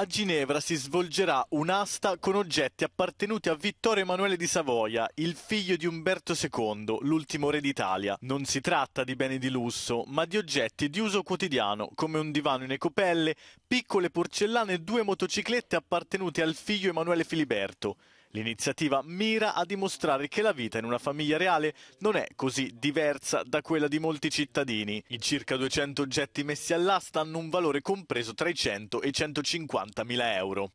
A Ginevra si svolgerà un'asta con oggetti appartenuti a Vittorio Emanuele di Savoia, il figlio di Umberto II, l'ultimo re d'Italia. Non si tratta di beni di lusso, ma di oggetti di uso quotidiano, come un divano in ecopelle, piccole porcellane e due motociclette appartenute al figlio Emanuele Filiberto. L'iniziativa mira a dimostrare che la vita in una famiglia reale non è così diversa da quella di molti cittadini. I circa 200 oggetti messi all'asta hanno un valore compreso tra i 100 e i 150 mila euro.